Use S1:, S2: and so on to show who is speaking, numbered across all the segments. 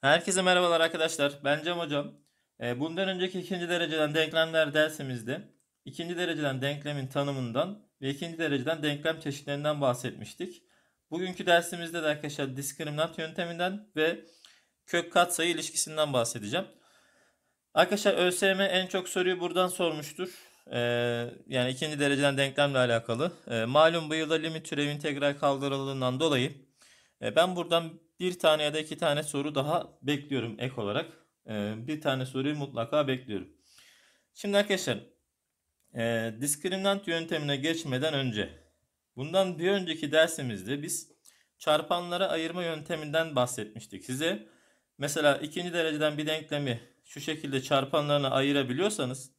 S1: Herkese merhabalar arkadaşlar. Ben Cem Hocam. Ee, bundan önceki ikinci dereceden denklemler dersimizde ikinci dereceden denklemin tanımından ve ikinci dereceden denklem çeşitlerinden bahsetmiştik. Bugünkü dersimizde de arkadaşlar diskriminant yönteminden ve kök katsayı ilişkisinden bahsedeceğim. Arkadaşlar ÖSYM en çok soruyu buradan sormuştur. Ee, yani ikinci dereceden denklemle alakalı. Ee, malum bu yılda limit türevi integral kaldırıldığından dolayı e, ben buradan bir tane ya da iki tane soru daha bekliyorum ek olarak. Ee, bir tane soruyu mutlaka bekliyorum. Şimdi arkadaşlar e, diskriminant yöntemine geçmeden önce bundan bir önceki dersimizde biz çarpanlara ayırma yönteminden bahsetmiştik size. Mesela ikinci dereceden bir denklemi şu şekilde çarpanlarına ayırabiliyorsanız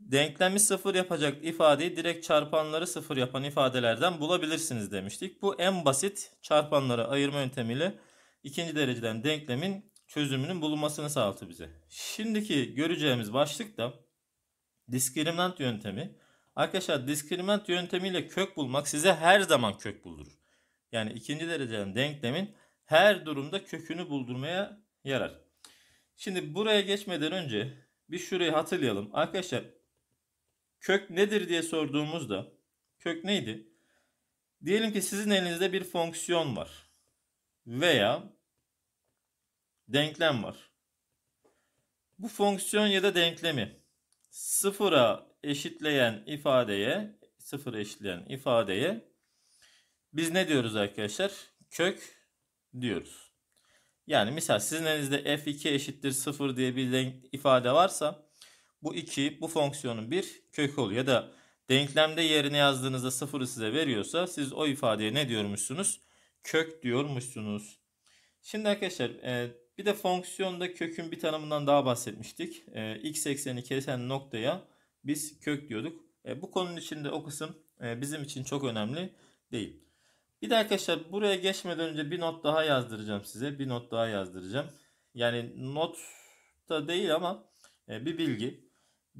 S1: Denklemi sıfır yapacak ifadeyi direkt çarpanları sıfır yapan ifadelerden bulabilirsiniz demiştik. Bu en basit çarpanlara ayırma yöntemiyle ikinci dereceden denklemin çözümünün bulunmasını sağladı bize. Şimdiki göreceğimiz başlık da diskriminant yöntemi. Arkadaşlar diskriminant yöntemiyle kök bulmak size her zaman kök buldurur. Yani ikinci dereceden denklemin her durumda kökünü buldurmaya yarar. Şimdi buraya geçmeden önce bir şurayı hatırlayalım. Arkadaşlar kök nedir diye sorduğumuzda kök neydi? Diyelim ki sizin elinizde bir fonksiyon var veya denklem var. Bu fonksiyon ya da denklemi sıfıra eşitleyen ifadeye sıfır eşitleyen ifadeye biz ne diyoruz arkadaşlar? Kök diyoruz. Yani misal sizin elinizde f2 eşittir 0 diye bir ifade varsa bu 2 bu fonksiyonun bir kök oluyor. Ya da denklemde yerine yazdığınızda sıfırı size veriyorsa siz o ifadeye ne diyormuşsunuz? Kök diyormuşsunuz. Şimdi arkadaşlar e, bir de fonksiyonda kökün bir tanımından daha bahsetmiştik. E, x ekseni kesen noktaya biz kök diyorduk. E, bu konunun içinde o kısım bizim için çok önemli değil. Bir de arkadaşlar buraya geçmeden önce bir not daha yazdıracağım size. Bir not daha yazdıracağım. Yani not da değil ama bir bilgi.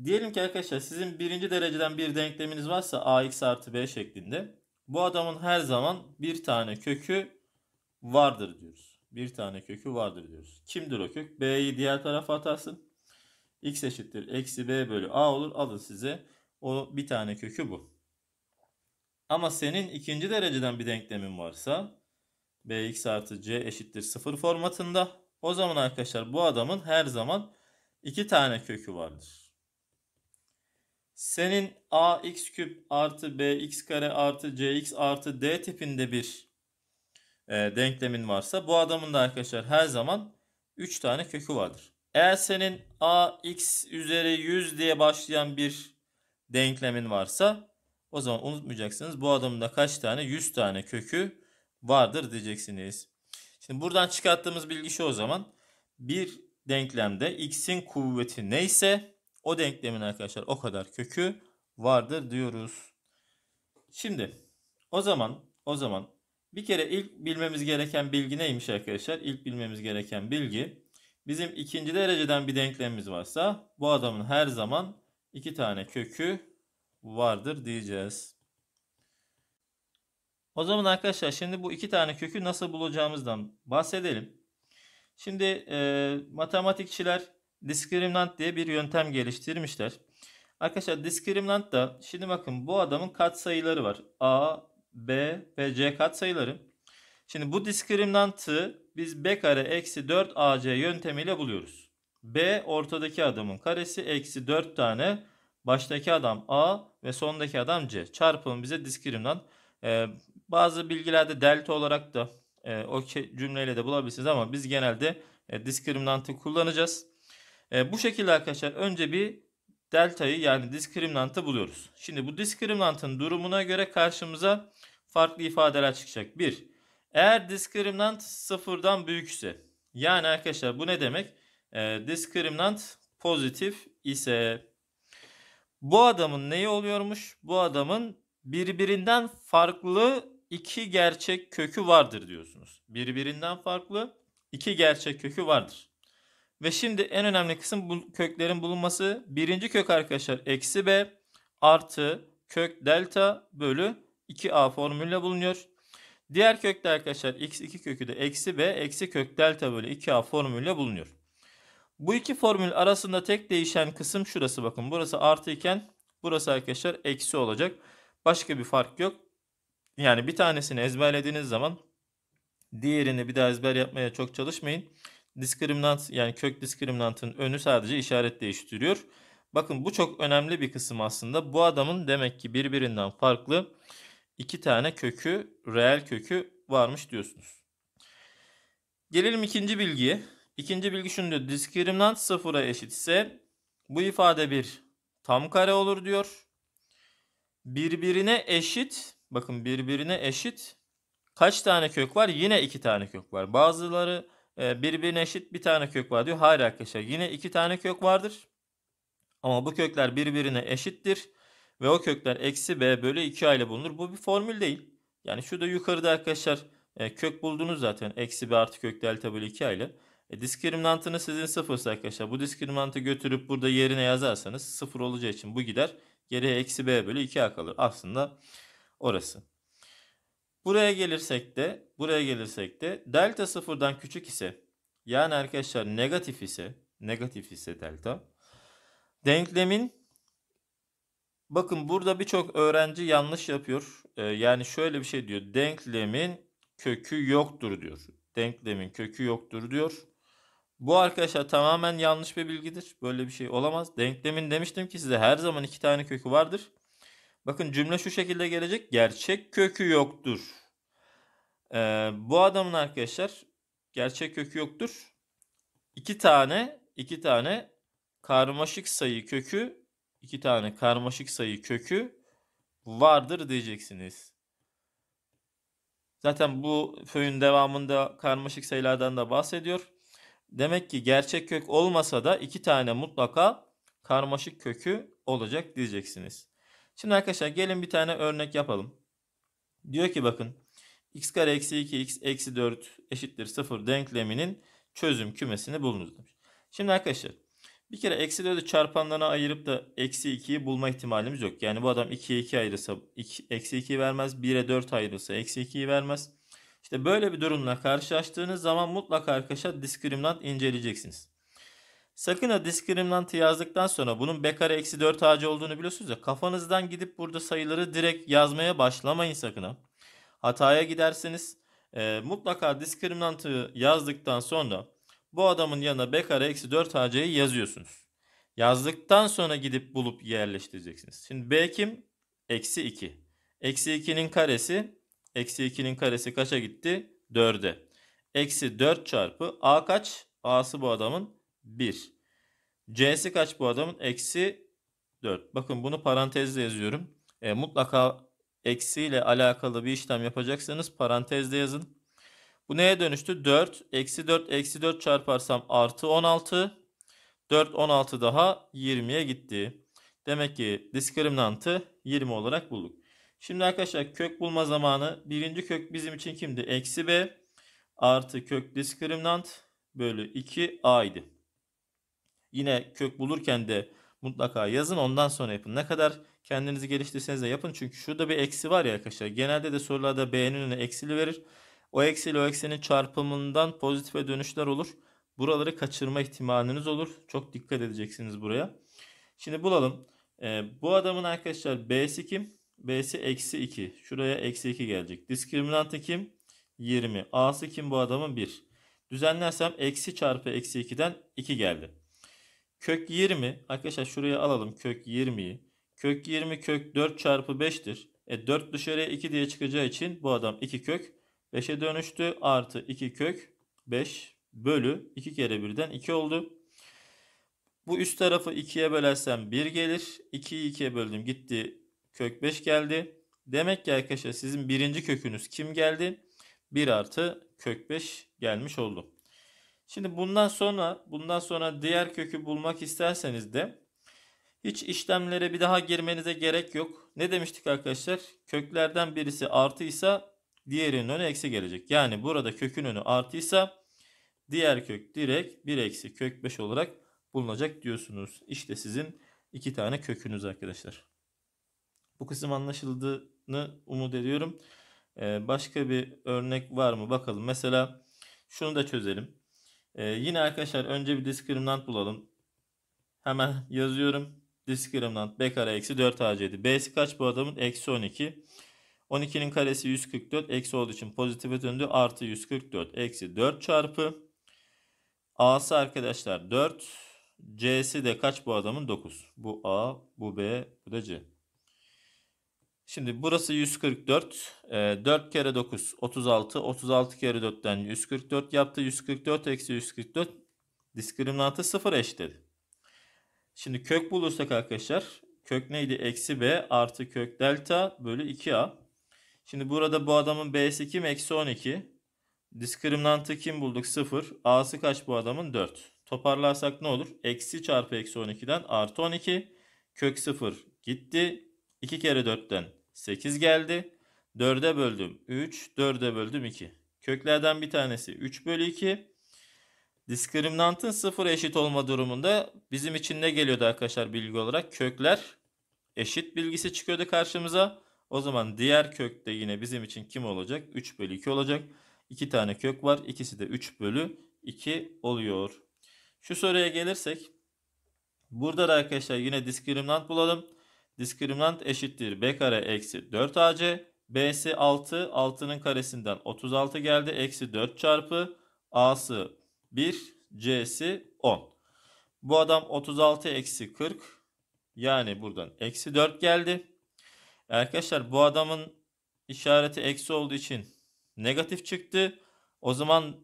S1: Diyelim ki arkadaşlar sizin birinci dereceden bir denkleminiz varsa ax artı b şeklinde. Bu adamın her zaman bir tane kökü vardır diyoruz. Bir tane kökü vardır diyoruz. Kimdir o kök? b'yi diğer tarafa atarsın. x eşittir eksi b bölü a olur. Alın size o bir tane kökü bu. Ama senin ikinci dereceden bir denklemin varsa bx artı c eşittir sıfır formatında. O zaman arkadaşlar bu adamın her zaman iki tane kökü vardır. Senin ax küp artı bx kare artı cx artı d tipinde bir e, denklemin varsa bu adamın da arkadaşlar her zaman 3 tane kökü vardır. Eğer senin ax üzeri 100 diye başlayan bir denklemin varsa o zaman unutmayacaksınız bu adamın da kaç tane 100 tane kökü vardır diyeceksiniz. Şimdi buradan çıkarttığımız bilgi şu o zaman. Bir denklemde x'in kuvveti neyse o denklemin arkadaşlar o kadar kökü vardır diyoruz. Şimdi o zaman o zaman bir kere ilk bilmemiz gereken bilgi neymiş arkadaşlar? İlk bilmemiz gereken bilgi bizim ikinci dereceden bir denklemimiz varsa bu adamın her zaman iki tane kökü vardır diyeceğiz. O zaman arkadaşlar şimdi bu iki tane kökü nasıl bulacağımızdan bahsedelim. Şimdi e, matematikçiler diskriminant diye bir yöntem geliştirmişler. Arkadaşlar diskriminant da şimdi bakın bu adamın katsayıları var. A, B ve C katsayıları. Şimdi bu diskriminantı biz B kare eksi 4AC yöntemiyle buluyoruz. B ortadaki adamın karesi eksi 4 tane baştaki adam A ve sondaki adam C. Çarpımı bize diskriminant. Ee, bazı bilgilerde delta olarak da e, o cümleyle de bulabilirsiniz ama biz genelde e, diskriminantı kullanacağız. E, bu şekilde arkadaşlar önce bir deltayı yani diskriminantı buluyoruz. Şimdi bu diskriminantın durumuna göre karşımıza farklı ifadeler çıkacak. Bir, Eğer diskriminant sıfırdan büyükse yani arkadaşlar bu ne demek? E, diskriminant pozitif ise bu adamın neyi oluyormuş? Bu adamın birbirinden farklı iki gerçek kökü vardır diyorsunuz. Birbirinden farklı iki gerçek kökü vardır. Ve şimdi en önemli kısım bu köklerin bulunması. Birinci kök arkadaşlar eksi b artı kök delta bölü 2a formülle bulunuyor. Diğer kökte arkadaşlar x2 kökü de eksi b eksi kök delta bölü 2a formülle bulunuyor. Bu iki formül arasında tek değişen kısım şurası bakın. Burası artı iken burası arkadaşlar eksi olacak. Başka bir fark yok. Yani bir tanesini ezberlediğiniz zaman diğerini bir daha ezber yapmaya çok çalışmayın diskriminant yani kök diskriminantın önü sadece işaret değiştiriyor. Bakın bu çok önemli bir kısım aslında. Bu adamın demek ki birbirinden farklı iki tane kökü, reel kökü varmış diyorsunuz. Gelelim ikinci bilgiye. İkinci bilgi şunu diyor. Diskriminant sıfıra eşit ise bu ifade bir tam kare olur diyor. Birbirine eşit, bakın birbirine eşit kaç tane kök var? Yine iki tane kök var. Bazıları ee, birbirine eşit bir tane kök var diyor. Hayır arkadaşlar yine iki tane kök vardır. Ama bu kökler birbirine eşittir. Ve o kökler eksi b bölü 2a ile bulunur. Bu bir formül değil. Yani şurada yukarıda arkadaşlar e, kök buldunuz zaten. Eksi b artı kök delta bölü 2a ile. E, diskriminantını sizin sıfırsa arkadaşlar. Bu diskriminantı götürüp burada yerine yazarsanız sıfır olacağı için bu gider. Geriye eksi b bölü 2a kalır. Aslında orası. Buraya gelirsek de buraya gelirsek de delta sıfırdan küçük ise yani arkadaşlar negatif ise negatif ise delta denklemin bakın burada birçok öğrenci yanlış yapıyor. Ee, yani şöyle bir şey diyor. Denklemin kökü yoktur diyor. Denklemin kökü yoktur diyor. Bu arkadaşlar tamamen yanlış bir bilgidir. Böyle bir şey olamaz. Denklemin demiştim ki size her zaman iki tane kökü vardır. Bakın cümle şu şekilde gelecek. Gerçek kökü yoktur. Ee, bu adamın arkadaşlar gerçek kökü yoktur. İki tane iki tane karmaşık sayı kökü iki tane karmaşık sayı kökü vardır diyeceksiniz. Zaten bu föyün devamında karmaşık sayılardan da bahsediyor. Demek ki gerçek kök olmasa da iki tane mutlaka karmaşık kökü olacak diyeceksiniz. Şimdi arkadaşlar gelin bir tane örnek yapalım. Diyor ki bakın x kare eksi 2 x eksi 4 eşittir 0 denkleminin çözüm kümesini bulunuz demiş. Şimdi arkadaşlar bir kere eksi 4'ü çarpanlarına ayırıp da eksi 2'yi bulma ihtimalimiz yok. Yani bu adam 2'ye 2 ayırırsa iki, eksi 2'yi vermez. 1'e 4 ayırırsa eksi 2'yi vermez. İşte böyle bir durumla karşılaştığınız zaman mutlaka arkadaşlar diskriminant inceleyeceksiniz. Sakın ha diskriminantı yazdıktan sonra bunun b kare eksi 4 ac olduğunu biliyorsunuz ya kafanızdan gidip burada sayıları direkt yazmaya başlamayın sakın ha. Hataya gidersiniz. e, mutlaka diskriminantı yazdıktan sonra bu adamın yanına b kare eksi 4 ac'yi yazıyorsunuz. Yazdıktan sonra gidip bulup yerleştireceksiniz. Şimdi b kim? Eksi 2. Eksi 2'nin karesi. Eksi 2'nin karesi kaça gitti? 4'e. Eksi 4 çarpı a kaç? a'sı bu adamın 1. C'si kaç bu adamın? Eksi 4. Bakın bunu parantezle yazıyorum. E, mutlaka eksiyle alakalı bir işlem yapacaksanız parantezle yazın. Bu neye dönüştü? 4. Eksi 4 eksi 4 çarparsam artı 16. 4 16 daha 20'ye gitti. Demek ki diskriminantı 20 olarak bulduk. Şimdi arkadaşlar kök bulma zamanı. Birinci kök bizim için kimdi? Eksi b artı kök diskriminant bölü 2a idi. Yine kök bulurken de mutlaka yazın ondan sonra yapın. Ne kadar kendinizi geliştirseniz de yapın. Çünkü şurada bir eksi var ya arkadaşlar. Genelde de sorularda B'nin önüne eksili verir. O eksiyle o eksinin çarpımından pozitife dönüşler olur. Buraları kaçırma ihtimaliniz olur. Çok dikkat edeceksiniz buraya. Şimdi bulalım. Ee, bu adamın arkadaşlar B'si kim? B'si eksi 2. Şuraya eksi 2 gelecek. Diskriminantı kim? 20. A'sı kim bu adamın? 1. Düzenlersem eksi çarpı eksi 2'den 2 geldi. Kök 20. Arkadaşlar şuraya alalım kök 20'yi. Kök 20 kök 4 çarpı 5'tir. E 4 dışarıya 2 diye çıkacağı için bu adam 2 kök 5'e dönüştü. Artı 2 kök 5 bölü 2 kere birden 2 oldu. Bu üst tarafı 2'ye bölersem 1 gelir. 2'yi 2'ye böldüm gitti. Kök 5 geldi. Demek ki arkadaşlar sizin birinci kökünüz kim geldi? 1 artı kök 5 gelmiş oldu. Şimdi bundan sonra bundan sonra diğer kökü bulmak isterseniz de hiç işlemlere bir daha girmenize gerek yok. Ne demiştik arkadaşlar? Köklerden birisi artıysa diğerinin önü eksi gelecek. Yani burada kökün önü artıysa diğer kök direkt 1 eksi kök 5 olarak bulunacak diyorsunuz. İşte sizin iki tane kökünüz arkadaşlar. Bu kısım anlaşıldığını umut ediyorum. Ee, başka bir örnek var mı bakalım. Mesela şunu da çözelim. Ee, yine arkadaşlar önce bir diskriminant bulalım. Hemen yazıyorum. Diskriminant b kare eksi 4 ac B'si kaç bu adamın? Eksi 12. 12'nin karesi 144. Eksi olduğu için pozitife döndü. Artı 144. Eksi 4 çarpı. A'sı arkadaşlar 4. C'si de kaç bu adamın? 9. Bu A, bu B, bu da C. Şimdi burası 144. 4 e, kere 9 36. 36 kere 4'ten 144 yaptı. 144 eksi 144 diskriminantı 0 eşitledi. Şimdi kök bulursak arkadaşlar kök neydi? Eksi b artı kök delta bölü 2a. Şimdi burada bu adamın b'si kim? Eksi 12. Diskriminantı kim bulduk? 0. a'sı kaç bu adamın? 4. Toparlarsak ne olur? Eksi çarpı eksi 12'den artı 12. Kök 0 gitti. 2 kere 4'ten 8 geldi. 4'e böldüm 3, 4'e böldüm 2. Köklerden bir tanesi 3 bölü 2. Diskriminantın 0 eşit olma durumunda bizim için ne geliyordu arkadaşlar bilgi olarak? Kökler eşit bilgisi çıkıyordu karşımıza. O zaman diğer kök de yine bizim için kim olacak? 3 bölü 2 olacak. 2 tane kök var. İkisi de 3 bölü 2 oluyor. Şu soruya gelirsek. Burada da arkadaşlar yine diskriminant bulalım. Diskriminant eşittir b kare eksi 4ac. b'si 6. 6'nın karesinden 36 geldi. Eksi 4 çarpı a'sı 1. c'si 10. Bu adam 36 eksi 40. Yani buradan eksi 4 geldi. Arkadaşlar bu adamın işareti eksi olduğu için negatif çıktı. O zaman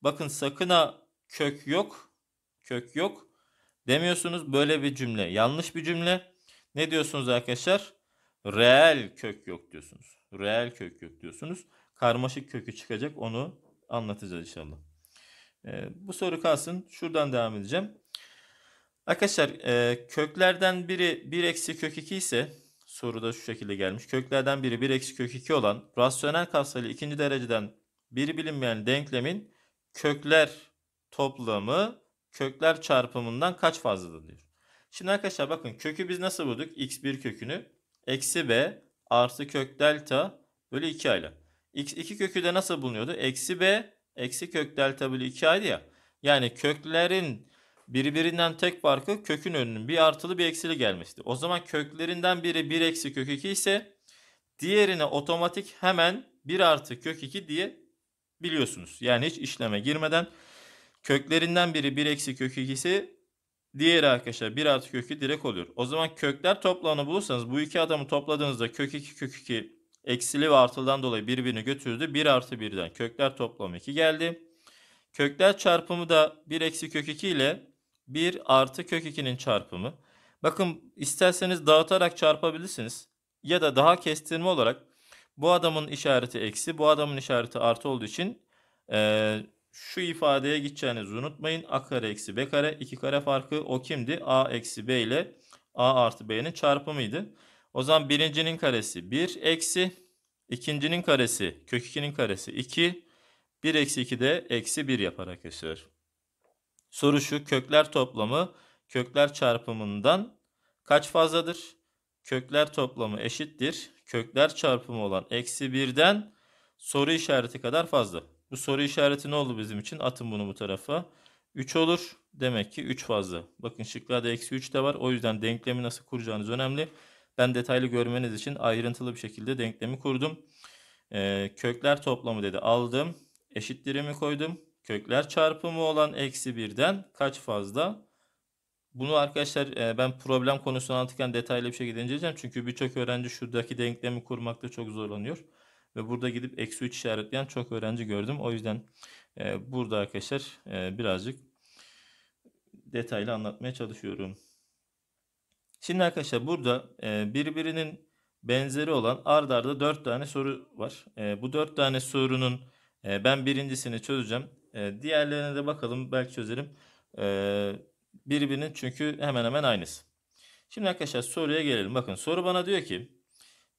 S1: bakın sakın ha kök yok. Kök yok demiyorsunuz. Böyle bir cümle yanlış bir cümle. Ne diyorsunuz arkadaşlar? Reel kök yok diyorsunuz. Reel kök yok diyorsunuz. Karmaşık kökü çıkacak onu anlatacağız inşallah. E, bu soru kalsın. Şuradan devam edeceğim. Arkadaşlar e, köklerden biri 1 eksi kök 2 ise soruda şu şekilde gelmiş. Köklerden biri 1 eksi kök 2 olan rasyonel kapsaylı ikinci dereceden bir bilinmeyen denklemin kökler toplamı kökler çarpımından kaç fazladır diyor. Şimdi arkadaşlar bakın kökü biz nasıl bulduk? x1 kökünü eksi b artı kök delta bölü 2a x2 kökü de nasıl bulunuyordu? Eksi b eksi kök delta bölü 2a'ydı ya. Yani köklerin birbirinden tek farkı kökün önünün bir artılı bir eksili gelmişti. O zaman köklerinden biri 1 eksi kök 2 ise diğerine otomatik hemen 1 artı kök 2 diye biliyorsunuz. Yani hiç işleme girmeden köklerinden biri 1 eksi kök 2 ise Diğeri arkadaşlar 1 artı kök 2 direkt oluyor. O zaman kökler toplamını bulursanız bu iki adamı topladığınızda kök 2 kök 2 eksili ve artıdan dolayı birbirini götürdü. 1 artı 1'den kökler toplamı 2 geldi. Kökler çarpımı da 1 eksi kök 2 ile 1 artı kök 2'nin çarpımı. Bakın isterseniz dağıtarak çarpabilirsiniz. Ya da daha kestirme olarak bu adamın işareti eksi bu adamın işareti artı olduğu için ee, şu ifadeye gideceğinizi unutmayın. A kare eksi B kare. 2 kare farkı o kimdi? A eksi B ile A artı B'nin çarpımıydı. O zaman birincinin karesi 1 eksi. ikincinin karesi kök 2'nin karesi 2. 1 eksi 2 de eksi 1 yapar arkadaşlar. Soru şu kökler toplamı kökler çarpımından kaç fazladır? Kökler toplamı eşittir. Kökler çarpımı olan eksi 1'den soru işareti kadar fazla. Bu soru işareti ne oldu bizim için? Atın bunu bu tarafa. 3 olur. Demek ki 3 fazla. Bakın şıklarda eksi 3 de var. O yüzden denklemi nasıl kuracağınız önemli. Ben detaylı görmeniz için ayrıntılı bir şekilde denklemi kurdum. Ee, kökler toplamı dedi aldım. Eşitlerimi koydum. Kökler çarpımı olan eksi 1'den kaç fazla? Bunu arkadaşlar e, ben problem konusunu anlatırken detaylı bir şekilde inceleyeceğim. Çünkü birçok öğrenci şuradaki denklemi kurmakta çok zorlanıyor. Ve burada gidip eksi 3 işaretleyen çok öğrenci gördüm. O yüzden e, burada arkadaşlar e, birazcık detaylı anlatmaya çalışıyorum. Şimdi arkadaşlar burada e, birbirinin benzeri olan ardarda arda 4 tane soru var. E, bu 4 tane sorunun e, ben birincisini çözeceğim. E, diğerlerine de bakalım belki çözerim. E, birbirinin çünkü hemen hemen aynısı. Şimdi arkadaşlar soruya gelelim. Bakın soru bana diyor ki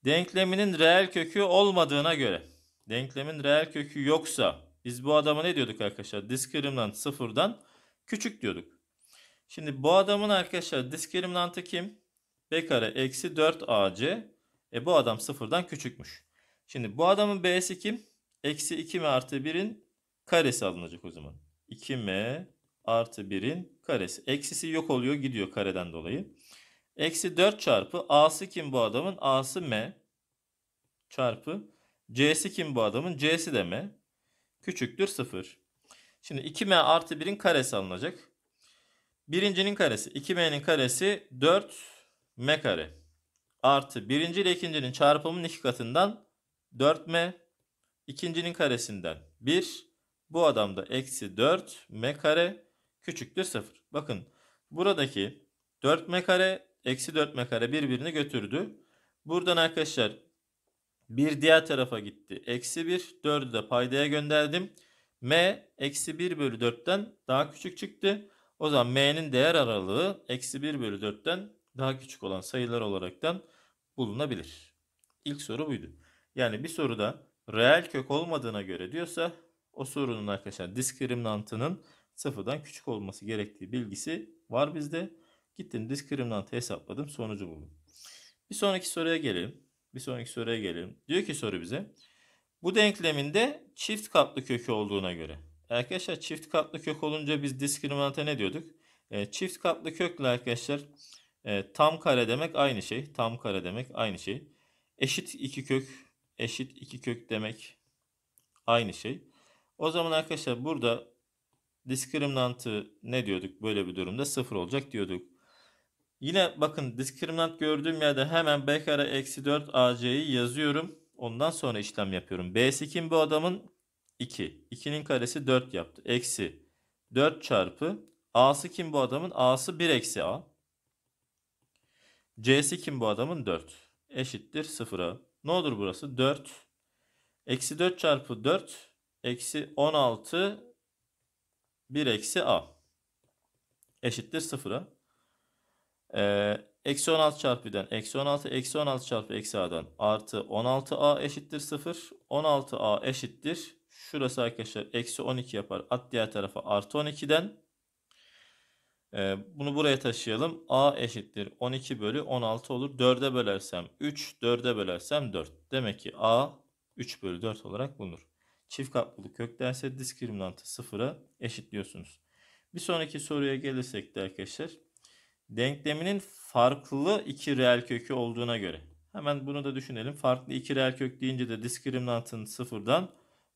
S1: denkleminin reel kökü olmadığına göre denklemin reel kökü yoksa biz bu adama ne diyorduk arkadaşlar? Diskriminant sıfırdan küçük diyorduk. Şimdi bu adamın arkadaşlar diskriminantı kim? B kare eksi 4AC. E bu adam sıfırdan küçükmüş. Şimdi bu adamın B'si kim? Eksi 2M artı 1'in karesi alınacak o zaman. 2M artı 1'in karesi. Eksisi yok oluyor gidiyor kareden dolayı. Eksi 4 çarpı A'sı kim bu adamın? A'sı M çarpı C'si kim bu adamın? C'si de M. Küçüktür 0. Şimdi 2M artı 1'in karesi alınacak. Birincinin karesi 2M'nin karesi 4M kare. Artı birinci ile ikincinin çarpımının iki katından 4M. ikincinin karesinden 1. Bu adam da eksi 4M kare küçüktür 0. Bakın buradaki 4M kare Eksi 4m birbirini götürdü. Buradan arkadaşlar bir diğer tarafa gitti. Eksi 1. 4'ü de paydaya gönderdim. M eksi 1 bölü 4'ten daha küçük çıktı. O zaman M'nin değer aralığı eksi 1 bölü 4'ten daha küçük olan sayılar olaraktan bulunabilir. İlk soru buydu. Yani bir soruda reel kök olmadığına göre diyorsa o sorunun arkadaşlar diskriminantının sıfırdan küçük olması gerektiği bilgisi var bizde. Gittim diskriminantı hesapladım sonucu buldum. Bir sonraki soruya gelelim. Bir sonraki soruya gelelim. Diyor ki soru bize. Bu denkleminde çift katlı kökü olduğuna göre. Arkadaşlar çift katlı kök olunca biz diskriminante ne diyorduk? E, çift katlı kökle arkadaşlar e, tam kare demek aynı şey. Tam kare demek aynı şey. Eşit iki kök eşit iki kök demek aynı şey. O zaman arkadaşlar burada diskriminantı ne diyorduk böyle bir durumda? Sıfır olacak diyorduk. Yine bakın diskriminant gördüğüm yerde hemen b kare eksi 4 ac'yi yazıyorum. Ondan sonra işlem yapıyorum. b'si kim bu adamın? 2. 2'nin karesi 4 yaptı. Eksi 4 çarpı a'sı kim bu adamın? a'sı 1 eksi a. c'si kim bu adamın? 4. Eşittir 0'a. Ne olur burası? 4. Eksi 4 çarpı 4 eksi 16 1 eksi a eşittir 0'a. Ee, eksi 16 çarpı 1'den eksi 16, eksi 16 çarpı eksi a'dan artı 16a eşittir 0. 16a eşittir. Şurası arkadaşlar eksi 12 yapar. At diğer tarafa artı 12'den. Ee, bunu buraya taşıyalım. a eşittir 12 bölü 16 olur. 4'e bölersem 3, 4'e bölersem 4. Demek ki a 3 bölü 4 olarak bulunur. Çift katlılık köktense diskriminantı sıfıra eşitliyorsunuz. Bir sonraki soruya gelirsek de arkadaşlar denkleminin farklı iki reel kökü olduğuna göre. Hemen bunu da düşünelim. Farklı iki reel kök deyince de diskriminantın sıfırdan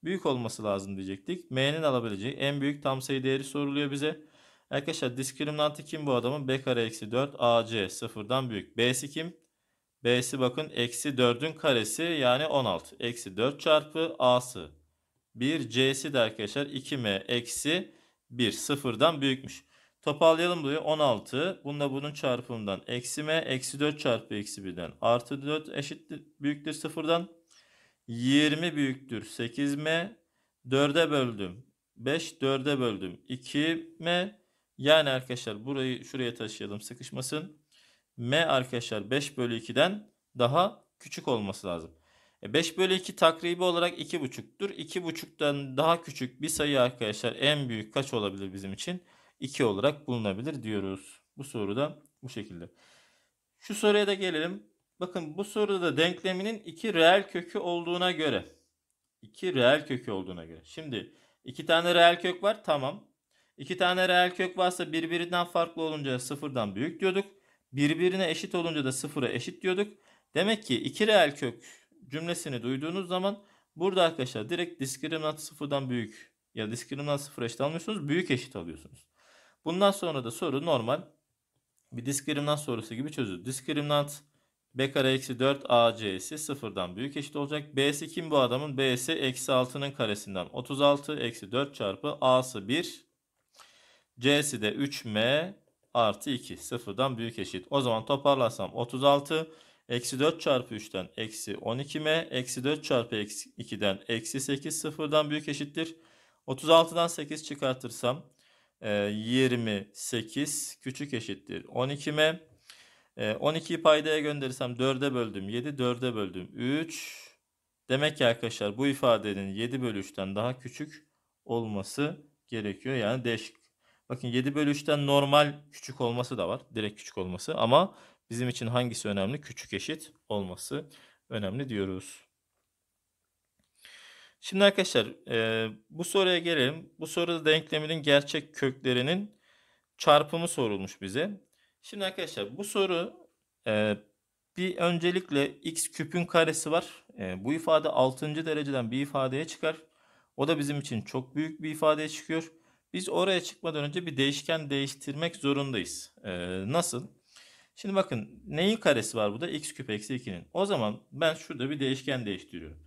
S1: büyük olması lazım diyecektik. M'nin alabileceği en büyük tam sayı değeri soruluyor bize. Arkadaşlar diskriminantı kim bu adamın? B kare eksi 4 AC sıfırdan büyük. B'si kim? B'si bakın eksi 4'ün karesi yani 16. Eksi 4 çarpı A'sı. 1 C'si de arkadaşlar 2M eksi 1 sıfırdan büyükmüş. Toparlayalım burayı 16. Bununla bunun çarpımından eksi m. Eksi 4 çarpı eksi 1'den artı 4 eşittir büyüktür 0'dan. 20 büyüktür 8m. 4'e böldüm. 5 4'e böldüm. 2m. Yani arkadaşlar burayı şuraya taşıyalım sıkışmasın. m arkadaşlar 5 bölü 2'den daha küçük olması lazım. 5 e, bölü 2 takribi olarak 2,5'tür. 2,5'tan daha küçük bir sayı arkadaşlar en büyük kaç olabilir bizim için? 2 olarak bulunabilir diyoruz. Bu soruda bu şekilde. Şu soruya da gelelim. Bakın bu soruda denkleminin iki reel kökü olduğuna göre. iki reel kökü olduğuna göre. Şimdi iki tane reel kök var tamam. İki tane reel kök varsa birbirinden farklı olunca sıfırdan büyük diyorduk. Birbirine eşit olunca da sıfıra eşit diyorduk. Demek ki iki reel kök cümlesini duyduğunuz zaman burada arkadaşlar direkt diskriminat sıfırdan büyük ya diskriminat sıfıra eşit almıyorsunuz. Büyük eşit alıyorsunuz. Bundan sonra da soru normal bir diskriminant sorusu gibi çözülür. Diskriminant b kare eksi 4 ac'si sıfırdan büyük eşit olacak. b'si kim bu adamın? b'si eksi 6'nın karesinden 36 eksi 4 çarpı a'sı 1 c'si de 3m artı 2 sıfırdan büyük eşit. O zaman toparlarsam 36 eksi 4 çarpı 3'ten eksi 12m eksi 4 çarpı eksi 2'den eksi 8 sıfırdan büyük eşittir. 36'dan 8 çıkartırsam 28 ee, küçük eşittir 12'me. 12'yi ee, paydaya gönderirsem 4'e böldüm 7, 4'e böldüm 3. Demek ki arkadaşlar bu ifadenin 7 bölü 3'ten daha küçük olması gerekiyor. Yani değişik. Bakın 7 bölü 3'ten normal küçük olması da var. Direkt küçük olması ama bizim için hangisi önemli? Küçük eşit olması önemli diyoruz. Şimdi arkadaşlar e, bu soruya gelelim. Bu soruda denkleminin gerçek köklerinin çarpımı sorulmuş bize. Şimdi arkadaşlar bu soru e, bir öncelikle x küpün karesi var. E, bu ifade 6. dereceden bir ifadeye çıkar. O da bizim için çok büyük bir ifadeye çıkıyor. Biz oraya çıkmadan önce bir değişken değiştirmek zorundayız. E, nasıl? Şimdi bakın neyin karesi var burada? x küp eksi 2'nin. O zaman ben şurada bir değişken değiştiriyorum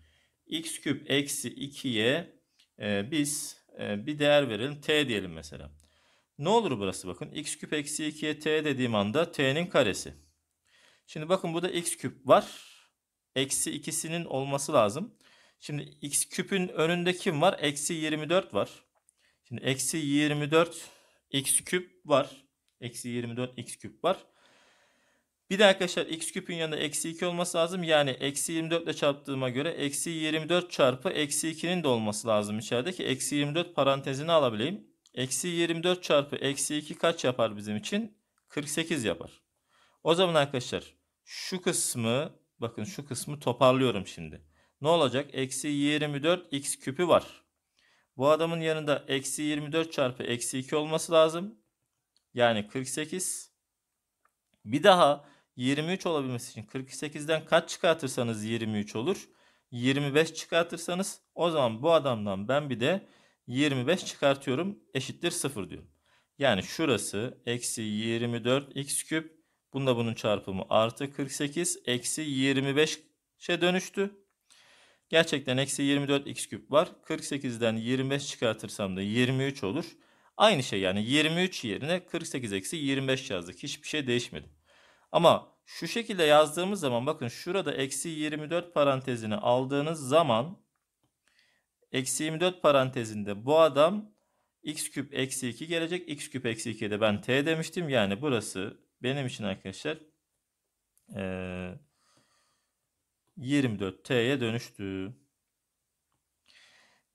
S1: x küp eksi 2'ye e, biz e, bir değer verelim. t diyelim mesela. Ne olur burası bakın. x küp eksi 2'ye t dediğim anda t'nin karesi. Şimdi bakın burada x küp var. Eksi ikisinin olması lazım. Şimdi x küpün önünde kim var? Eksi 24 var. Şimdi eksi 24 x küp var. Eksi 24 x küp var. Bir de arkadaşlar x küpün yanında eksi 2 olması lazım. Yani eksi 24 ile çarptığıma göre eksi 24 çarpı eksi 2'nin de olması lazım içerideki eksi 24 parantezini alabileyim. Eksi 24 çarpı eksi 2 kaç yapar bizim için? 48 yapar. O zaman arkadaşlar şu kısmı bakın şu kısmı toparlıyorum şimdi. Ne olacak? Eksi 24 x küpü var. Bu adamın yanında eksi 24 çarpı eksi 2 olması lazım. Yani 48. Bir daha 23 olabilmesi için 48'den kaç çıkartırsanız 23 olur. 25 çıkartırsanız o zaman bu adamdan ben bir de 25 çıkartıyorum eşittir 0 diyorum. Yani şurası eksi 24 x küp bunda bunun çarpımı artı 48 eksi 25'e dönüştü. Gerçekten eksi 24 x küp var. 48'den 25 çıkartırsam da 23 olur. Aynı şey yani 23 yerine 48 eksi 25 yazdık. Hiçbir şey değişmedi. Ama şu şekilde yazdığımız zaman bakın şurada eksi 24 parantezini aldığınız zaman eksi 24 parantezinde bu adam x küp eksi 2 gelecek. x küp eksi 2'ye de ben t demiştim. Yani burası benim için arkadaşlar e, 24 t'ye dönüştü.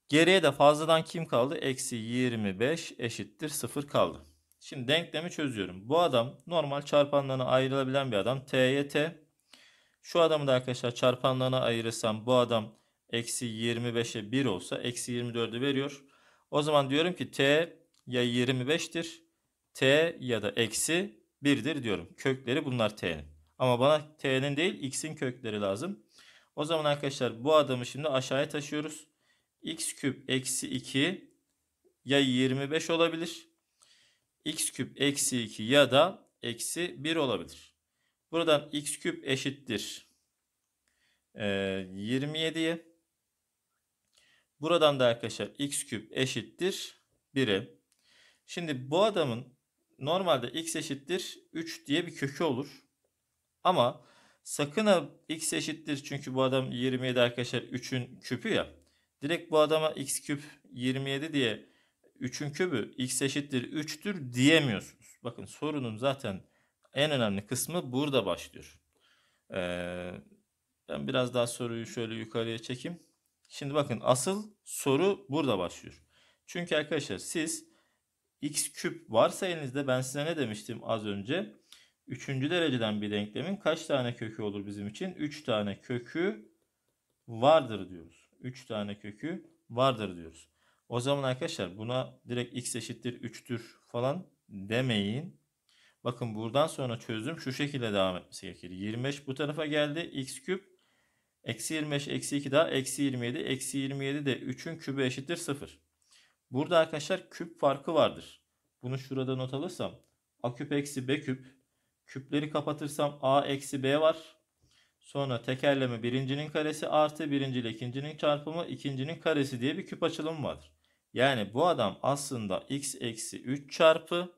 S1: Geriye de fazladan kim kaldı? Eksi 25 eşittir 0 kaldı. Şimdi denklemi çözüyorum. Bu adam normal çarpanlarına ayrılabilen bir adam. T'ye T. Şu adamı da arkadaşlar çarpanlarına ayırırsam bu adam eksi 25'e 1 olsa eksi 24'ü veriyor. O zaman diyorum ki T ya 25'tir T ya da eksi 1'dir diyorum. Kökleri bunlar T'nin. Ama bana T'nin değil X'in kökleri lazım. O zaman arkadaşlar bu adamı şimdi aşağıya taşıyoruz. X küp eksi 2 ya 25 olabilir x küp eksi 2 ya da eksi 1 olabilir. Buradan x küp eşittir e, 27'ye. Buradan da arkadaşlar x küp eşittir 1'e. Şimdi bu adamın normalde x eşittir 3 diye bir kökü olur. Ama sakın ha x eşittir çünkü bu adam 27 arkadaşlar 3'ün küpü ya. Direkt bu adama x küp 27 diye 3'ün kübü x eşittir 3'tür diyemiyorsunuz. Bakın sorunun zaten en önemli kısmı burada başlıyor. Ee, ben biraz daha soruyu şöyle yukarıya çekeyim. Şimdi bakın asıl soru burada başlıyor. Çünkü arkadaşlar siz x küp varsa elinizde ben size ne demiştim az önce? Üçüncü dereceden bir denklemin kaç tane kökü olur bizim için? Üç tane kökü vardır diyoruz. Üç tane kökü vardır diyoruz. O zaman arkadaşlar buna direkt x eşittir 3'tür falan demeyin. Bakın buradan sonra çözüm şu şekilde devam etmesi gerekir. 25 bu tarafa geldi. x küp eksi 25 eksi 2 daha eksi 27. Eksi 27 de 3'ün kübü eşittir 0. Burada arkadaşlar küp farkı vardır. Bunu şurada not alırsam a küp eksi b küp. Küpleri kapatırsam a eksi b var. Sonra tekerleme birincinin karesi artı birinci ile ikincinin çarpımı ikincinin karesi diye bir küp açılımı vardır. Yani bu adam aslında x eksi 3 çarpı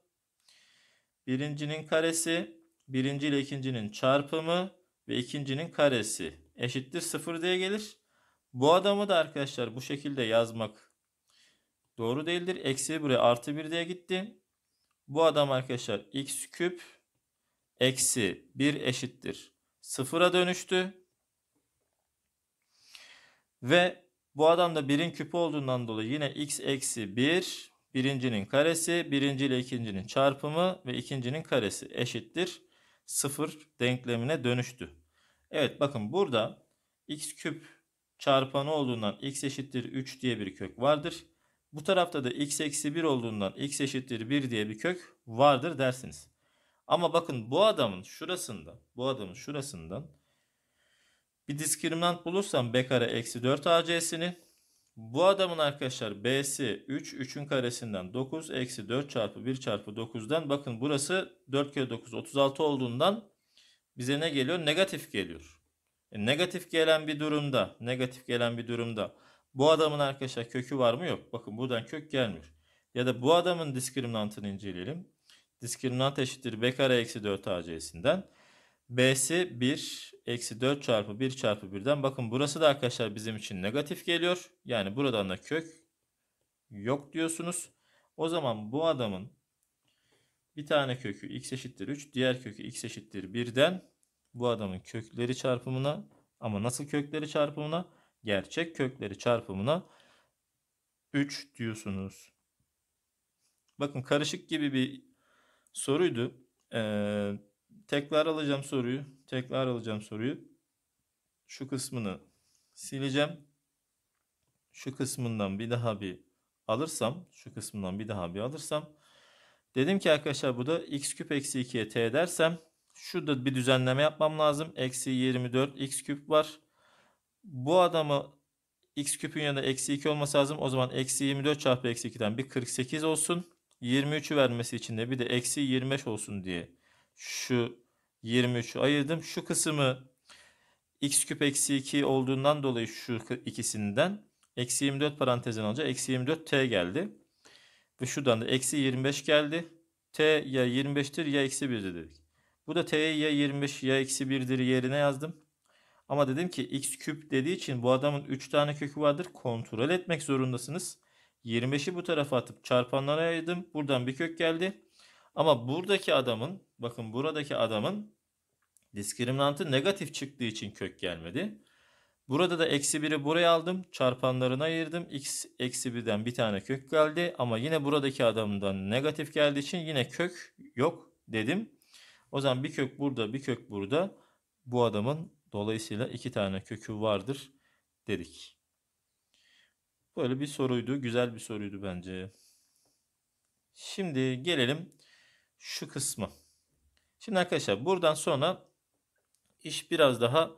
S1: birincinin karesi, birinci ile ikincinin çarpımı ve ikincinin karesi eşittir 0 diye gelir. Bu adamı da arkadaşlar bu şekilde yazmak doğru değildir. Eksi buraya artı 1 diye gitti. Bu adam arkadaşlar x küp eksi 1 eşittir. Sıfıra dönüştü. Ve bu adam da 1'in küpü olduğundan dolayı yine x eksi 1 birincinin karesi, birinci ile ikincinin çarpımı ve ikincinin karesi eşittir. Sıfır denklemine dönüştü. Evet bakın burada x küp çarpanı olduğundan x eşittir 3 diye bir kök vardır. Bu tarafta da x eksi 1 olduğundan x eşittir 1 diye bir kök vardır dersiniz. Ama bakın bu adamın şurasında, bu adamın şurasından bir diskriminant bulursam b kare eksi 4 AC'sini. Bu adamın arkadaşlar B'si 3, 3'ün karesinden 9, eksi 4 çarpı 1 çarpı 9'dan bakın burası 4 kere 9, 36 olduğundan bize ne geliyor? Negatif geliyor. E, negatif gelen bir durumda, negatif gelen bir durumda bu adamın arkadaşlar kökü var mı? Yok. Bakın buradan kök gelmiyor. Ya da bu adamın diskriminantını inceleyelim. Diskriminant eşittir B kare eksi 4 AC'sinden. B'si 1, Eksi 4 çarpı 1 çarpı 1'den. Bakın burası da arkadaşlar bizim için negatif geliyor. Yani buradan da kök yok diyorsunuz. O zaman bu adamın bir tane kökü x eşittir 3. Diğer kökü x eşittir 1'den. Bu adamın kökleri çarpımına ama nasıl kökleri çarpımına? Gerçek kökleri çarpımına 3 diyorsunuz. Bakın karışık gibi bir soruydu. Ee, Tekrar alacağım soruyu. Tekrar alacağım soruyu. Şu kısmını sileceğim. Şu kısmından bir daha bir alırsam, şu kısmından bir daha bir alırsam dedim ki arkadaşlar bu da x küp eksi 2'ye t dersem şurada bir düzenleme yapmam lazım. Eksi 24 x küp var. Bu adamı x küpün yanında eksi 2 olması lazım. O zaman eksi 24 çarpı eksi 2'den bir 48 olsun. 23'ü vermesi için de bir de eksi 25 olsun diye şu 23'ü ayırdım. Şu kısmı x küp eksi 2 olduğundan dolayı şu ikisinden eksi 24 parantezin olunca eksi 24 t geldi. Ve şuradan da eksi 25 geldi. t ya 25'tir ya eksi 1'dir dedik. Bu da t ya 25 ya eksi 1'dir yerine yazdım. Ama dedim ki x küp dediği için bu adamın 3 tane kökü vardır. Kontrol etmek zorundasınız. 25'i bu tarafa atıp çarpanlara ayırdım. Buradan bir kök geldi. Ama buradaki adamın, bakın buradaki adamın diskriminantı negatif çıktığı için kök gelmedi. Burada da eksi 1'i buraya aldım. Çarpanlarına ayırdım. X eksi 1'den bir tane kök geldi. Ama yine buradaki adamdan negatif geldiği için yine kök yok dedim. O zaman bir kök burada bir kök burada. Bu adamın dolayısıyla iki tane kökü vardır dedik. Böyle bir soruydu. Güzel bir soruydu bence. Şimdi gelelim şu kısmı. Şimdi arkadaşlar buradan sonra iş biraz daha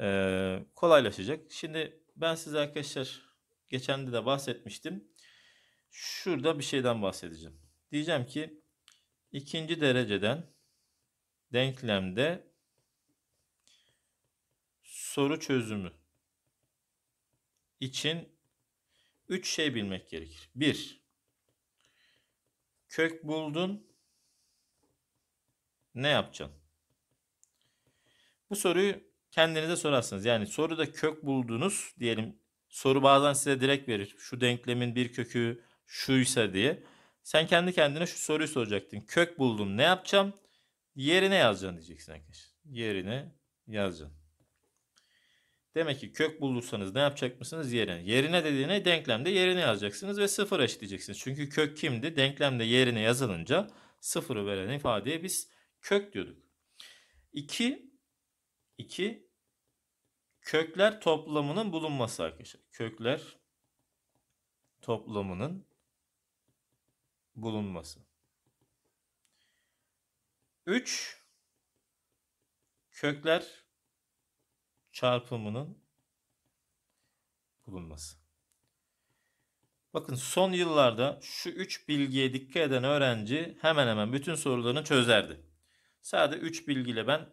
S1: e, kolaylaşacak. Şimdi ben size arkadaşlar geçen de, de bahsetmiştim. Şurada bir şeyden bahsedeceğim. Diyeceğim ki ikinci dereceden denklemde soru çözümü için 3 şey bilmek gerekir. 1. Kök buldun ne yapacaksın? Bu soruyu kendinize sorarsınız. Yani soruda kök buldunuz diyelim. Soru bazen size direkt verir. Şu denklemin bir kökü şuysa diye. Sen kendi kendine şu soruyu soracaktın. Kök buldum ne yapacağım? Yerine yazacaksın diyeceksin arkadaşlar. Yerine yazacaksın. Demek ki kök bulursanız ne yapacak mısınız? Yerine. Yerine dediğine denklemde yerine yazacaksınız ve sıfır eşitleyeceksiniz. Çünkü kök kimdi? Denklemde yerine yazılınca sıfırı veren ifadeye biz kök diyorduk. 2 2 kökler toplamının bulunması arkadaşlar. Kökler toplamının bulunması. 3 kökler çarpımının bulunması. Bakın son yıllarda şu üç bilgiye dikkat eden öğrenci hemen hemen bütün sorularını çözerdi. Sadece 3 bilgiyle ben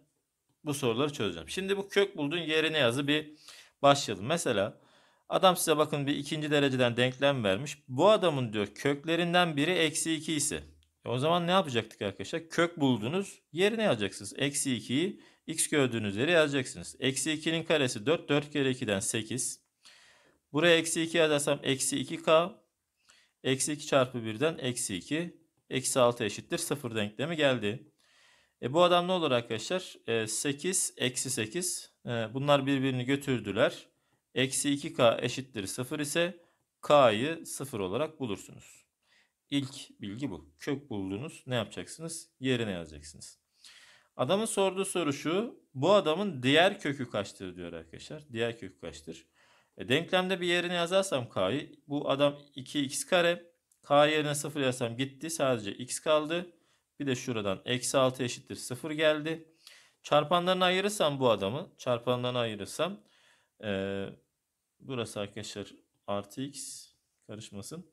S1: bu soruları çözeceğim. Şimdi bu kök bulduğun yerine yazı bir başlayalım. Mesela adam size bakın bir ikinci dereceden denklem vermiş. Bu adamın diyor köklerinden biri eksi 2 ise e o zaman ne yapacaktık arkadaşlar? Kök buldunuz yerine yazacaksınız. Eksi 2'yi x gördüğünüz yere yazacaksınız. Eksi 2'nin karesi 4. 4 kere 2'den 8. Buraya eksi 2 yazarsam eksi 2k. Eksi 2 çarpı 1'den eksi 2. Eksi 6 eşittir 0 denklemi geldi. E, bu adam ne olur arkadaşlar? E, 8 eksi 8. E, bunlar birbirini götürdüler. Eksi 2k eşittir 0 ise k'yı 0 olarak bulursunuz. İlk bilgi bu. Kök buldunuz. Ne yapacaksınız? Yerine yazacaksınız. Adamın sorduğu soru şu. Bu adamın diğer kökü kaçtır diyor arkadaşlar. Diğer kökü kaçtır? E, denklemde bir yerine yazarsam k'yı bu adam 2x kare k yerine 0 yazsam gitti. Sadece x kaldı. Bir de şuradan eksi 6 eşittir 0 geldi. Çarpanlarını ayırırsam bu adamı çarpanlarını ayırırsam e, burası arkadaşlar artı x karışmasın.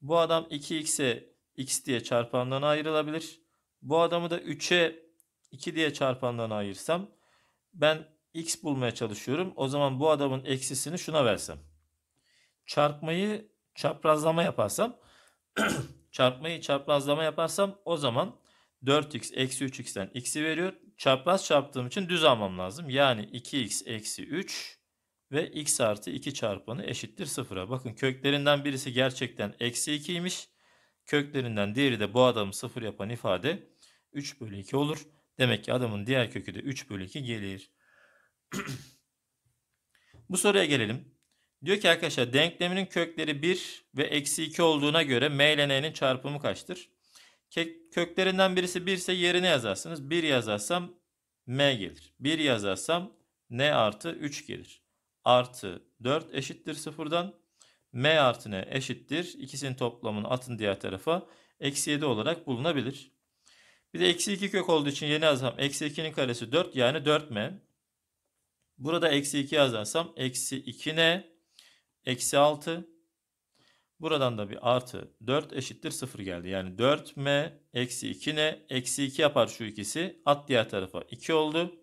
S1: Bu adam 2x'e x diye çarpandan ayrılabilir. Bu adamı da 3'e 2 diye çarpandan ayırsam ben x bulmaya çalışıyorum. O zaman bu adamın eksisini şuna versem. Çarpmayı çaprazlama yaparsam çarpmayı çarprazlama yaparsam o zaman 4x eksi 3x'ten x'i veriyor. Çapraz çarptığım için düz almam lazım. Yani 2x eksi 3 ve x artı 2 çarpanı eşittir 0'a. Bakın köklerinden birisi gerçekten eksi 2'ymiş. Köklerinden diğeri de bu adamı 0 yapan ifade 3 bölü 2 olur. Demek ki adamın diğer kökü de 3 bölü 2 gelir. bu soruya gelelim. Diyor ki arkadaşlar denkleminin kökleri 1 ve eksi 2 olduğuna göre m ile n'nin çarpımı kaçtır? Köklerinden birisi 1 ise yerine yazarsınız. 1 yazarsam m gelir. 1 yazarsam n artı 3 gelir. Artı 4 eşittir sıfırdan. m artı n eşittir. İkisinin toplamını atın diğer tarafa. Eksi 7 olarak bulunabilir. Bir de eksi 2 kök olduğu için yeni yazsam eksi 2'nin karesi 4 yani 4m. Burada eksi 2 yazarsam eksi 2n eksi 6. Buradan da bir artı 4 eşittir 0 geldi. Yani 4m eksi 2n eksi 2 yapar şu ikisi. At diğer tarafa 2 oldu.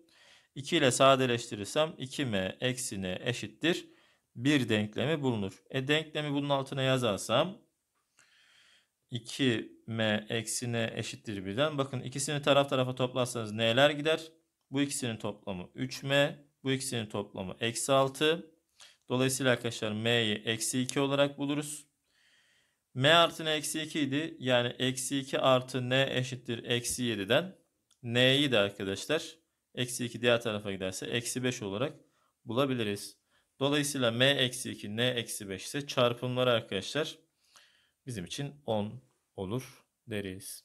S1: 2 ile sadeleştirirsem 2m eksi n eşittir. Bir denklemi bulunur. E denklemi bunun altına yazarsam 2m eksi n eşittir birden. Bakın ikisini taraf tarafa toplarsanız n'ler gider. Bu ikisinin toplamı 3m. Bu ikisinin toplamı eksi 6. Dolayısıyla arkadaşlar m'yi eksi 2 olarak buluruz. m artı n eksi 2 idi. Yani eksi 2 artı n eşittir eksi 7'den. n'yi de arkadaşlar eksi 2 diğer tarafa giderse eksi 5 olarak bulabiliriz. Dolayısıyla m eksi 2 n eksi 5 ise çarpımları arkadaşlar bizim için 10 olur deriz.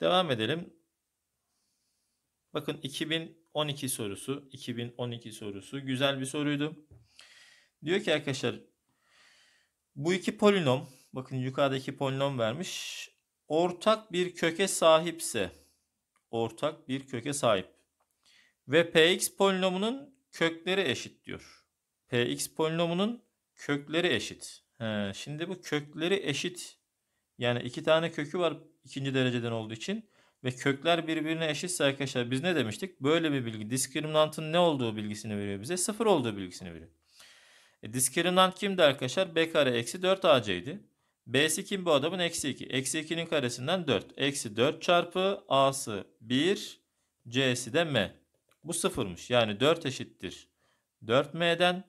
S1: Devam edelim. Bakın 2000 12 sorusu, 2012 sorusu güzel bir soruydu. Diyor ki arkadaşlar bu iki polinom, bakın yukarıdaki polinom vermiş. Ortak bir köke sahipse, ortak bir köke sahip ve px polinomunun kökleri eşit diyor. px polinomunun kökleri eşit. He, şimdi bu kökleri eşit yani iki tane kökü var ikinci dereceden olduğu için ve kökler birbirine eşitse arkadaşlar biz ne demiştik? Böyle bir bilgi diskriminantın ne olduğu bilgisini veriyor bize. Sıfır olduğu bilgisini veriyor. E, diskriminant kimdi arkadaşlar? B kare eksi 4ac idi. B'si kim bu adamın? Eksi 2. Eksi 2'nin karesinden 4. Eksi 4 çarpı A'sı 1. C'si de M. Bu sıfırmış. Yani 4 eşittir. 4M'den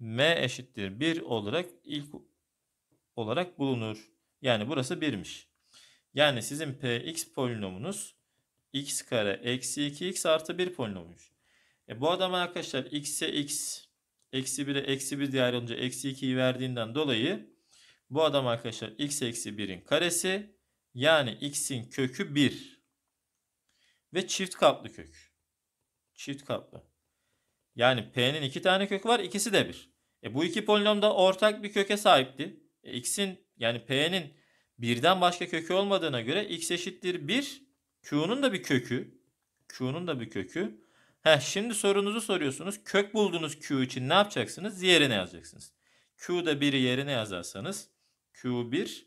S1: M eşittir 1 olarak ilk olarak bulunur. Yani burası 1'miş. Yani sizin px polinomunuz x kare eksi 2x artı 1 polinomuymuş. E bu adam arkadaşlar x'e x, eksi 1'e eksi 1 diye olunca eksi 2'yi verdiğinden dolayı bu adam arkadaşlar x eksi 1'in karesi yani x'in kökü 1 ve çift kaplı kök. Çift kaplı. Yani p'nin iki tane kökü var ikisi de 1. E bu iki polinom da ortak bir köke sahipti. E, x'in yani p'nin Birden başka kökü olmadığına göre x eşittir 1. Q'nun da bir kökü. Q'nun da bir kökü. Heh, şimdi sorunuzu soruyorsunuz. Kök buldunuz Q için ne yapacaksınız? Yerine yazacaksınız. Q'da 1'i yerine yazarsanız Q1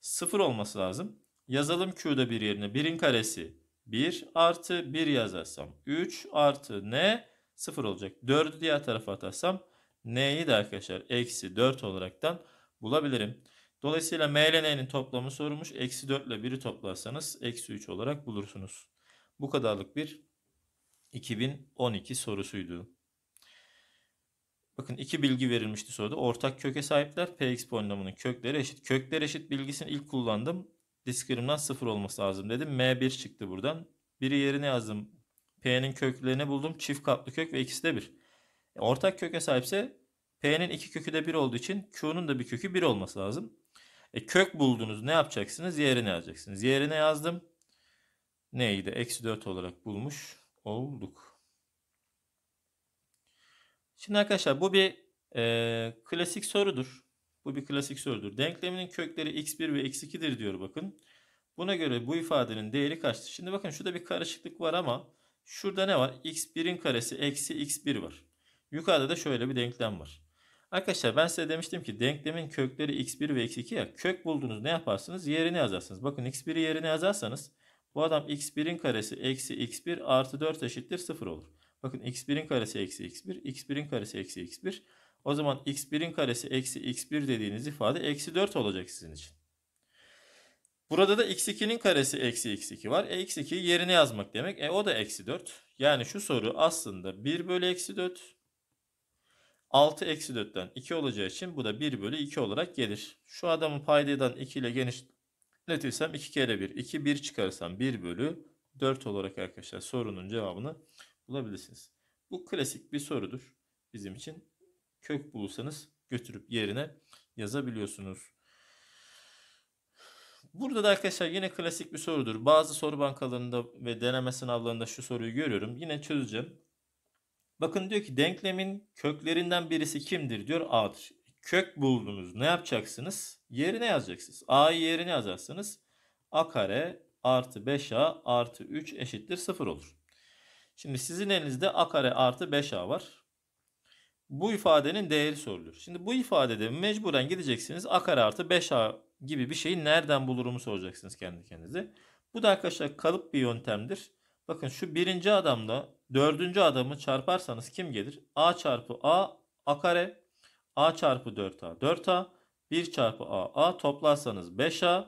S1: 0 olması lazım. Yazalım Q'da 1 yerine 1'in karesi 1 artı 1 yazarsam 3 artı N 0 olacak. 4'ü diğer tarafa atarsam N'yi de arkadaşlar eksi 4 olaraktan bulabilirim. Dolayısıyla M toplamı sorulmuş. Eksi 4 ile 1'i toplarsanız eksi 3 olarak bulursunuz. Bu kadarlık bir 2012 sorusuydu. Bakın iki bilgi verilmişti soruda. Ortak köke sahipler. Px polinomunun kökleri eşit. Kökler eşit bilgisini ilk kullandım. Diskrimden sıfır olması lazım dedim. M1 çıktı buradan. Biri yerine yazdım. P'nin köklerini buldum. Çift katlı kök ve ikisi de bir. Ortak köke sahipse P'nin iki kökü de bir olduğu için Q'nun da bir kökü bir olması lazım. E kök buldunuz ne yapacaksınız? Yerine yazacaksınız. Yerine yazdım. Neydi? Eksi 4 olarak bulmuş olduk. Şimdi arkadaşlar bu bir e, klasik sorudur. Bu bir klasik sorudur. Denkleminin kökleri x1 ve x2'dir diyor bakın. Buna göre bu ifadenin değeri kaçtır? Şimdi bakın şurada bir karışıklık var ama şurada ne var? x1'in karesi eksi x1 var. Yukarıda da şöyle bir denklem var. Arkadaşlar ben size demiştim ki denklemin kökleri x1 ve x2 ya. Kök buldunuz ne yaparsınız? Yerini yazarsınız. Bakın x1'i yerine yazarsanız bu adam x1'in karesi eksi x1 artı 4 eşittir 0 olur. Bakın x1'in karesi eksi x1, x1'in karesi eksi x1. O zaman x1'in karesi eksi x1 dediğiniz ifade eksi 4 olacak sizin için. Burada da x2'nin karesi eksi x2 var. E x 2 yerine yazmak demek. E o da eksi 4. Yani şu soru aslında 1 bölü eksi 4 6 eksi 4'ten 2 olacağı için bu da 1 bölü 2 olarak gelir. Şu adamın paydadan 2 ile genişletirsem 2 kere 1. 2 1 çıkarırsam 1 bölü 4 olarak arkadaşlar sorunun cevabını bulabilirsiniz. Bu klasik bir sorudur bizim için. Kök bulursanız götürüp yerine yazabiliyorsunuz. Burada da arkadaşlar yine klasik bir sorudur. Bazı soru bankalarında ve deneme sınavlarında şu soruyu görüyorum. Yine çözeceğim. Bakın diyor ki denklemin köklerinden birisi kimdir diyor A'dır. Kök buldunuz ne yapacaksınız? Yerine yazacaksınız. A'yı yerine yazarsınız. A kare artı 5A artı 3 eşittir 0 olur. Şimdi sizin elinizde A kare artı 5A var. Bu ifadenin değeri soruluyor. Şimdi bu ifadede mecburen gideceksiniz A kare artı 5A gibi bir şeyi nereden bulurumu soracaksınız kendi kendinize. Bu da arkadaşlar kalıp bir yöntemdir. Bakın şu birinci adamda Dördüncü adamı çarparsanız kim gelir? A çarpı A A kare. A çarpı 4A 4A. 1 çarpı A A toplarsanız 5A.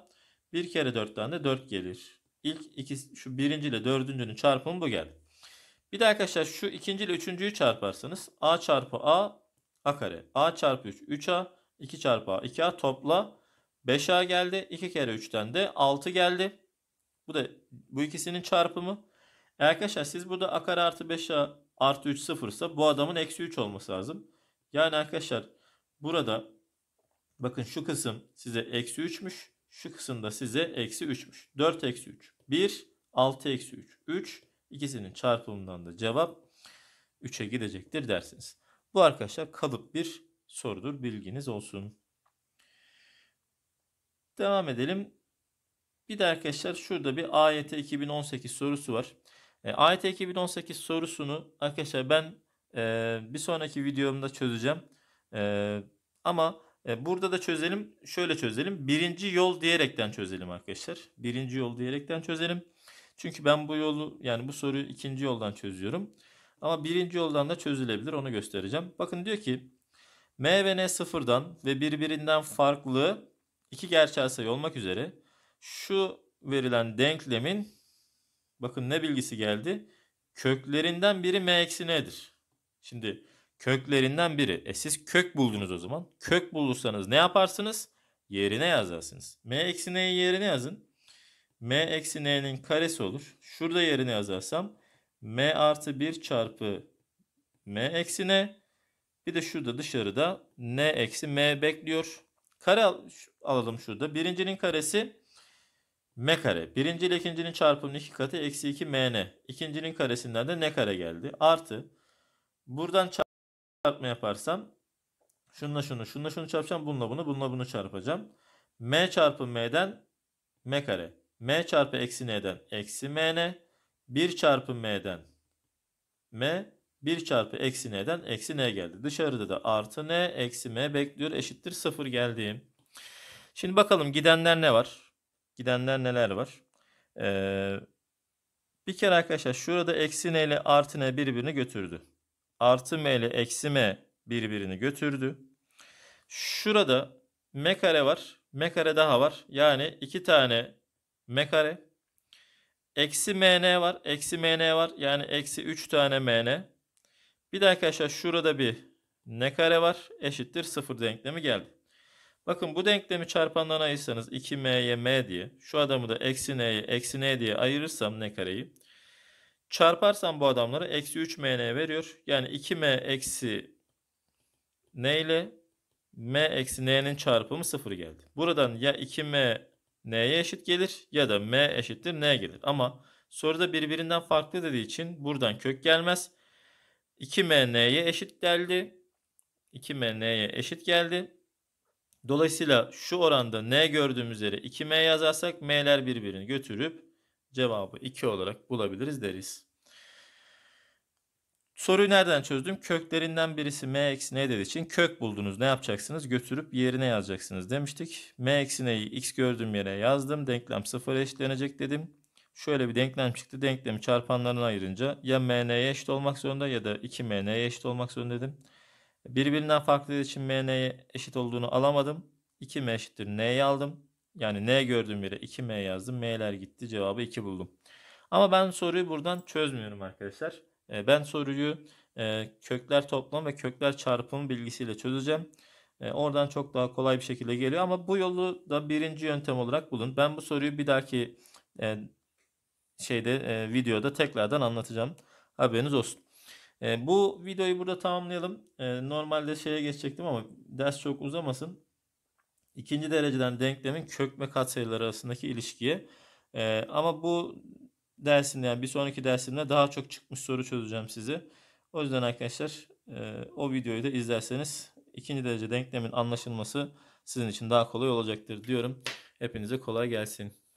S1: 1 kere 4'ten de 4 gelir. İlk iki, şu birinci ile dördüncünün çarpımı bu geldi. Bir de arkadaşlar şu ikinci ile üçüncüyü çarparsanız A çarpı A A kare. A çarpı 3 3A. 2 çarpı A 2A topla. 5A geldi. 2 kere 3'ten de 6 geldi. Bu da bu ikisinin çarpımı. E, arkadaşlar siz burada a kare artı 5 a artı 3 sıfırsa bu adamın eksi 3 olması lazım. Yani arkadaşlar burada bakın şu kısım size eksi 3'müş. Şu kısımda size eksi 3'müş. 4 eksi 3. 1, 6 eksi 3. 3 ikisinin çarpımından da cevap 3'e gidecektir dersiniz. Bu arkadaşlar kalıp bir sorudur. Bilginiz olsun. Devam edelim. Bir de arkadaşlar şurada bir AYT 2018 sorusu var. E, AYT 2018 sorusunu arkadaşlar ben e, bir sonraki videomda çözeceğim. E, ama e, burada da çözelim. Şöyle çözelim. Birinci yol diyerekten çözelim arkadaşlar. Birinci yol diyerekten çözelim. Çünkü ben bu yolu yani bu soruyu ikinci yoldan çözüyorum. Ama birinci yoldan da çözülebilir. Onu göstereceğim. Bakın diyor ki M ve N sıfırdan ve birbirinden farklı iki gerçel sayı olmak üzere şu verilen denklemin Bakın ne bilgisi geldi? Köklerinden biri m eksi n'dir. Şimdi köklerinden biri. E siz kök buldunuz o zaman. Kök bulursanız ne yaparsınız? Yerine yazarsınız. m eksi n'yi yerine yazın. m eksi n'nin karesi olur. Şurada yerine yazarsam m artı 1 çarpı m eksi n. Bir de şurada dışarıda n eksi m bekliyor. Kare al alalım şurada. Birincinin karesi m kare. Birinci ile ikincinin çarpımının iki katı eksi 2 mn. İkincinin karesinden de n kare geldi. Artı buradan çarpma yaparsam şununla şunu, şununla şunu çarpacağım. Bununla bunu, bununla bunu çarpacağım. m çarpı m'den m kare. m çarpı eksi n'den eksi mn. 1 çarpı m'den m 1 çarpı eksi n'den eksi n geldi. Dışarıda da artı n eksi m bekliyor eşittir 0 geldi. Şimdi bakalım gidenler ne var? gidenler neler var? Ee, bir kere arkadaşlar şurada eksi n ile artı n birbirini götürdü. Artı m ile eksi m birbirini götürdü. Şurada m kare var. M kare daha var. Yani iki tane m kare. Eksi mn var. Eksi mn var. Yani eksi 3 tane mn. Bir de arkadaşlar şurada bir n kare var. Eşittir 0 denklemi geldi. Bakın bu denklemi çarpandan ayırsanız 2m'ye m diye şu adamı da eksi n'ye eksi n diye ayırırsam ne kareyi çarparsam bu adamları eksi 3mn veriyor. Yani 2m eksi n ile m eksi n'nin çarpımı 0 geldi. Buradan ya 2m n'ye eşit gelir ya da m eşittir n gelir. Ama soruda birbirinden farklı dediği için buradan kök gelmez. 2m n'ye eşit geldi. 2m n'ye eşit geldi. Dolayısıyla şu oranda n gördüğümüz üzere 2m yazarsak m'ler birbirini götürüp cevabı 2 olarak bulabiliriz deriz. Soruyu nereden çözdüm? Köklerinden birisi m eksi n dediği için kök buldunuz. Ne yapacaksınız? Götürüp yerine yazacaksınız demiştik. m eksi n'yi x gördüğüm yere yazdım. Denklem 0 eşitlenecek dedim. Şöyle bir denklem çıktı. Denklemi çarpanlarına ayırınca ya mn'ye eşit olmak zorunda ya da 2mn'ye eşit olmak zorunda dedim. Birbirinden farklı için m n'ye eşit olduğunu alamadım. 2m eşittir n'yi aldım. Yani n gördüğüm yere 2m yazdım. M'ler gitti. Cevabı 2 buldum. Ama ben soruyu buradan çözmüyorum arkadaşlar. Ee, ben soruyu e, kökler toplam ve kökler çarpımı bilgisiyle çözeceğim. E, oradan çok daha kolay bir şekilde geliyor. Ama bu yolu da birinci yöntem olarak bulun. Ben bu soruyu bir dahaki e, şeyde videoda tekrardan anlatacağım. Haberiniz olsun. E, bu videoyu burada tamamlayalım. E, normalde şeye geçecektim ama ders çok uzamasın. İkinci dereceden denklemin kök ve katsayıları arasındaki ilişkiye. E, ama bu dersinde, yani bir sonraki dersimde daha çok çıkmış soru çözeceğim size. O yüzden arkadaşlar e, o videoyu da izlerseniz ikinci derece denklemin anlaşılması sizin için daha kolay olacaktır diyorum. Hepinize kolay gelsin.